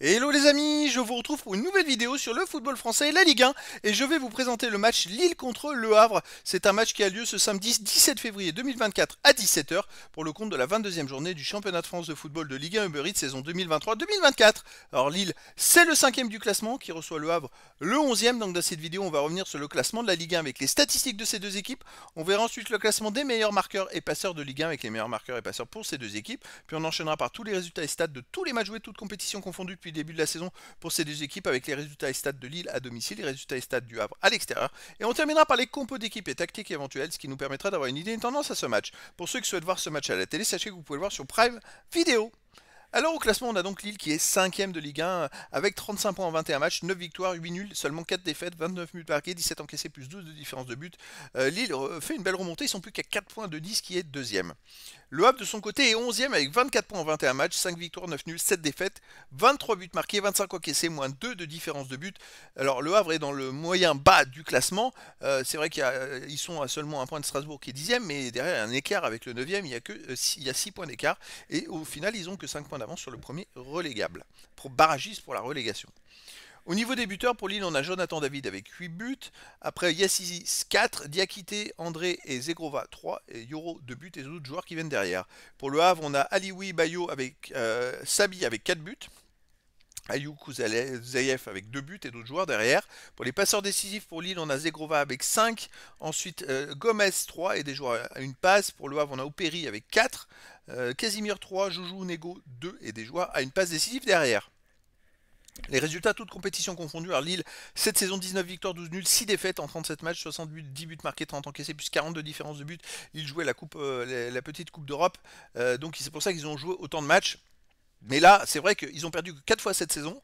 Hello les amis, je vous retrouve pour une nouvelle vidéo sur le football français et la Ligue 1 et je vais vous présenter le match Lille contre Le Havre. C'est un match qui a lieu ce samedi 17 février 2024 à 17h pour le compte de la 22e journée du championnat de France de football de Ligue 1 Uber Eats saison 2023-2024. Alors Lille, c'est le 5 cinquième du classement qui reçoit Le Havre le 11e. Donc dans cette vidéo, on va revenir sur le classement de la Ligue 1 avec les statistiques de ces deux équipes. On verra ensuite le classement des meilleurs marqueurs et passeurs de Ligue 1 avec les meilleurs marqueurs et passeurs pour ces deux équipes. Puis on enchaînera par tous les résultats et stats de tous les matchs joués, toutes compétitions confondues depuis début de la saison pour ces deux équipes avec les résultats et stats de Lille à domicile, les résultats et stats du Havre à l'extérieur. Et on terminera par les compos d'équipe et tactiques éventuelles, ce qui nous permettra d'avoir une idée et une tendance à ce match. Pour ceux qui souhaitent voir ce match à la télé, sachez que vous pouvez le voir sur Prime Video. Alors au classement, on a donc Lille qui est 5ème de Ligue 1 avec 35 points en 21 matchs, 9 victoires, 8 nuls, seulement 4 défaites, 29 buts marqués, 17 encaissés plus 12 de différence de but. Euh, Lille fait une belle remontée, ils sont plus qu'à 4 points de 10 qui est 2ème. Le Havre de son côté est 11ème avec 24 points en 21 matchs, 5 victoires, 9 nuls, 7 défaites, 23 buts marqués, 25 encaissés, moins 2 de différence de but. Alors le Havre est dans le moyen bas du classement, euh, c'est vrai qu'ils euh, sont à seulement un point de Strasbourg qui est 10ème, mais derrière un écart avec le 9ème, il y a, que, 6, il a 6 points d'écart, et au final ils ont que 5 points on avance sur le premier relégable, pour barragiste pour la relégation. Au niveau des buteurs, pour l'île, on a Jonathan David avec 8 buts. Après Yassisi 4, Diakité, André et Zegrova 3 et Yoro 2 buts et les autres joueurs qui viennent derrière. Pour le Havre, on a Alioui Bayo avec euh, Sabi avec 4 buts ou Zayev avec deux buts et d'autres joueurs derrière. Pour les passeurs décisifs pour Lille, on a Zegrova avec 5. Ensuite, euh, Gomez 3 et des joueurs à une passe. Pour le on a Opéry avec 4. Euh, Casimir 3, Joujou Nego 2 et des joueurs à une passe décisive derrière. Les résultats, toutes compétitions confondues. Alors Lille, cette saison 19 victoires, 12 nuls, 6 défaites en 37 matchs, 60 buts, 10 buts marqués, 30 encaissés, plus 42 différences de buts. Ils jouaient la, coupe, euh, la petite Coupe d'Europe, donc c'est pour ça qu'ils ont joué autant de matchs. Mais là, c'est vrai qu'ils ont perdu 4 fois cette saison.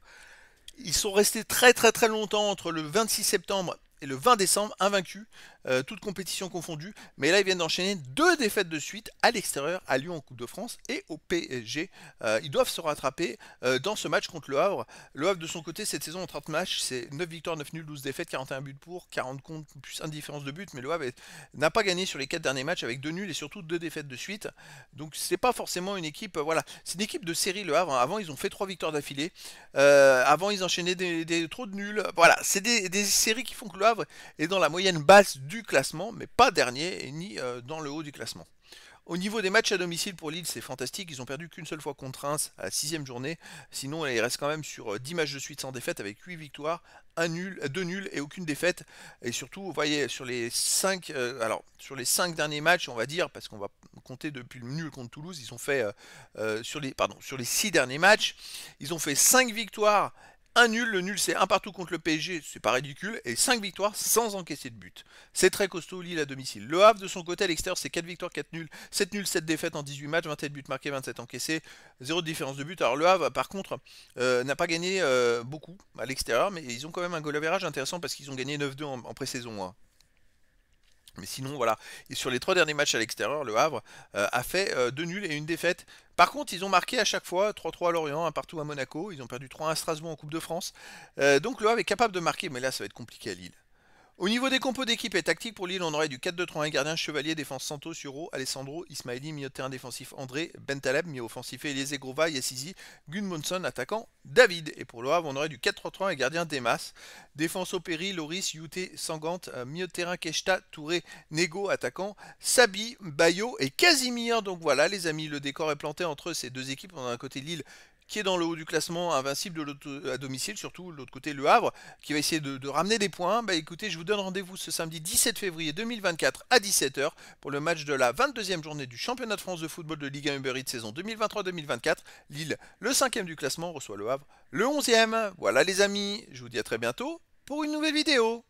Ils sont restés très très très longtemps entre le 26 septembre le 20 décembre, invaincu, euh, toutes compétitions confondues. Mais là, ils viennent d'enchaîner deux défaites de suite à l'extérieur, à Lyon en Coupe de France et au PSG. Euh, ils doivent se rattraper euh, dans ce match contre le Havre. Le Havre, de son côté, cette saison en 30 matchs, c'est 9 victoires, 9 nuls, 12 défaites, 41 buts pour, 40 contre plus différence de but. Mais le Havre n'a pas gagné sur les 4 derniers matchs avec 2 nuls et surtout 2 défaites de suite. Donc, c'est pas forcément une équipe. Euh, voilà, c'est une équipe de série, le Havre. Hein. Avant, ils ont fait 3 victoires d'affilée. avant, ils enchaînaient des, trop de nuls. Voilà, c'est des, des séries qui font que le Havre et dans la moyenne basse du classement, mais pas dernier ni euh, dans le haut du classement. Au niveau des matchs à domicile pour Lille, c'est fantastique. Ils ont perdu qu'une seule fois contre Reims à la sixième journée. Sinon, ils restent quand même sur 10 euh, matchs de suite sans défaite avec 8 victoires, un nul, 2 nuls et aucune défaite. Et surtout, vous voyez, sur les 5, euh, alors, sur les 5 derniers matchs, on va dire, parce qu'on va compter depuis le nul contre Toulouse, ils ont fait, sur, les, pardon, sur les 6 derniers matchs, ils ont fait 5 victoires un nul, le nul c'est un partout contre le PSG, c'est pas ridicule, et 5 victoires sans encaisser de but. C'est très costaud Lille à domicile. Le Havre de son côté à l'extérieur c'est 4 victoires, 4 nuls, 7 nuls, 7 défaites en 18 matchs, 27 buts marqués, 27 encaissés, 0 de différence de but. Alors le Havre par contre euh, n'a pas gagné euh, beaucoup à l'extérieur, mais ils ont quand même un goal intéressant parce qu'ils ont gagné 9-2 en, pré-saison. Hein. Mais sinon, voilà. Et sur les trois derniers matchs à l'extérieur, le Havre euh, a fait euh, deux nuls et une défaite. Par contre, ils ont marqué à chaque fois 3-3 à Lorient, un partout à Monaco. Ils ont perdu 3-1 à Strasbourg en Coupe de France. Euh, donc le Havre est capable de marquer, mais là, ça va être compliqué à Lille. Au niveau des compos d'équipe et tactique, pour Lille, on aurait du 4-2-3-1 gardien, Chevalier, défense Santo, Suro, Alessandro, Ismaili, milieu de terrain défensif André, Bentaleb, milieu offensif Elise Grova, Yassizi, Gunmonson, attaquant David. Et pour le on aurait du 4-3-3 et gardien Demas, défense Opéry, Loris, Yute, Sangante, euh, milieu de terrain Keshta, Touré, Nego, attaquant Sabi, Bayo et Casimir. Donc voilà les amis, le décor est planté entre ces deux équipes. On a un côté Lille qui est dans le haut du classement, invincible à domicile, surtout l'autre côté, Le Havre, qui va essayer de, ramener des points. Bah écoutez, je vous donne rendez-vous ce samedi 17 février 2024 à 17h pour le match de la 22e journée du championnat de France de football de Ligue 1 Uber saison 2023-2024. Lille, le 5e du classement, reçoit Le Havre, le 11e. Voilà les amis, je vous dis à très bientôt pour une nouvelle vidéo.